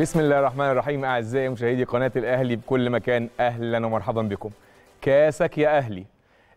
بسم الله الرحمن الرحيم اعزائي مشاهدي قناه الاهلي بكل مكان اهلا ومرحبا بكم كاسك يا اهلي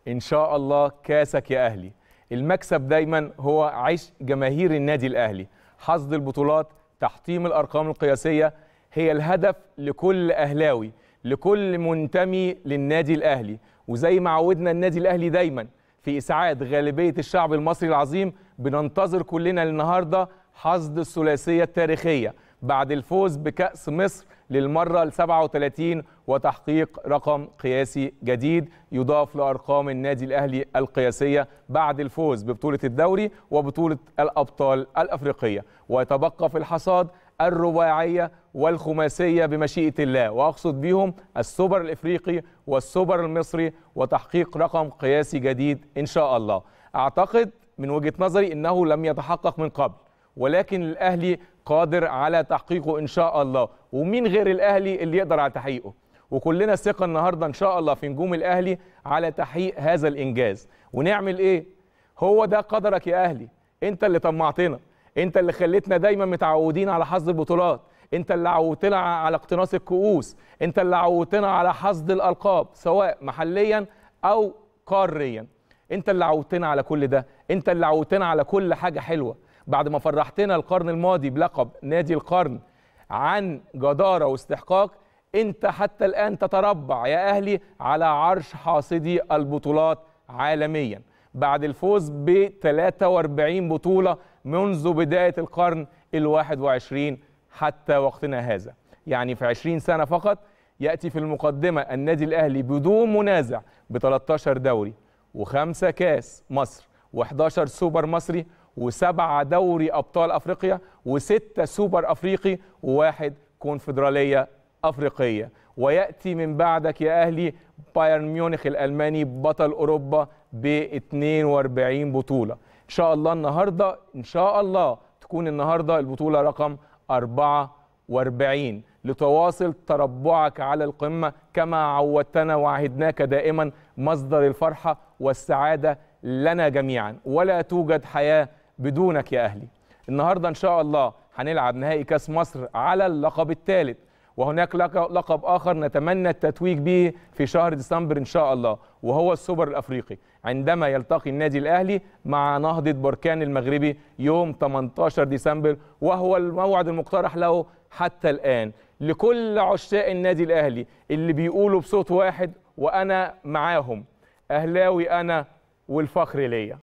ان شاء الله كاسك يا اهلي المكسب دايما هو عيش جماهير النادي الاهلي حصد البطولات تحطيم الارقام القياسيه هي الهدف لكل اهلاوي لكل منتمي للنادي الاهلي وزي ما عودنا النادي الاهلي دايما في اسعاد غالبيه الشعب المصري العظيم بننتظر كلنا النهارده حصد الثلاثيه التاريخيه بعد الفوز بكأس مصر للمرة ال 37 وتحقيق رقم قياسي جديد يضاف لأرقام النادي الأهلي القياسية بعد الفوز ببطولة الدوري وبطولة الأبطال الأفريقية ويتبقى في الحصاد الرباعية والخماسية بمشيئة الله وأقصد بهم السوبر الإفريقي والسوبر المصري وتحقيق رقم قياسي جديد إن شاء الله أعتقد من وجهة نظري أنه لم يتحقق من قبل ولكن الاهلي قادر على تحقيقه ان شاء الله ومين غير الاهلي اللي يقدر على تحقيقه وكلنا ثقه النهارده ان شاء الله في نجوم الاهلي على تحقيق هذا الانجاز ونعمل ايه هو ده قدرك يا اهلي انت اللي طمعتنا انت اللي خليتنا دايما متعودين على حظ البطولات انت اللي عودتنا على اقتناص الكؤوس انت اللي عودتنا على حصد الالقاب سواء محليا او قاريا انت اللي عودتنا على كل ده انت اللي عودتنا على كل حاجه حلوه بعد ما فرحتنا القرن الماضي بلقب نادي القرن عن جدارة واستحقاق انت حتى الآن تتربع يا أهلي على عرش حاصدي البطولات عالميا بعد الفوز ب 43 بطولة منذ بداية القرن الواحد وعشرين حتى وقتنا هذا يعني في 20 سنة فقط يأتي في المقدمة النادي الأهلي بدون منازع ب 13 دوري وخمسة كاس مصر و11 سوبر مصري وسبعة دوري أبطال أفريقيا وستة سوبر أفريقي وواحد كونفدرالية أفريقية ويأتي من بعدك يا أهلي بايرن ميونخ الألماني بطل أوروبا ب 42 بطولة إن شاء الله النهاردة إن شاء الله تكون النهاردة البطولة رقم 44 لتواصل تربعك على القمة كما عودتنا وعهدناك دائما مصدر الفرحة والسعادة لنا جميعا ولا توجد حياة بدونك يا أهلي النهاردة إن شاء الله هنلعب نهائي كاس مصر على اللقب الثالث وهناك لقب آخر نتمنى التتويج به في شهر ديسمبر إن شاء الله وهو السوبر الأفريقي عندما يلتقي النادي الأهلي مع نهضة بركان المغربي يوم 18 ديسمبر وهو الموعد المقترح له حتى الآن لكل عشاق النادي الأهلي اللي بيقولوا بصوت واحد وأنا معاهم أهلاوي أنا والفخر ليا